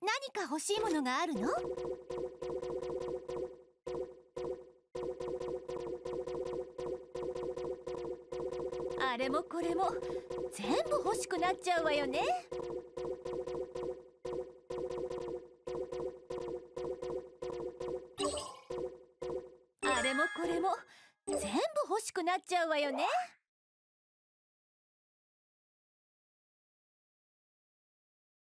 何か欲しいものがあるのあれもこれも全部欲しくなっちゃうわよねれもこれも全部欲しくなっちゃうわよね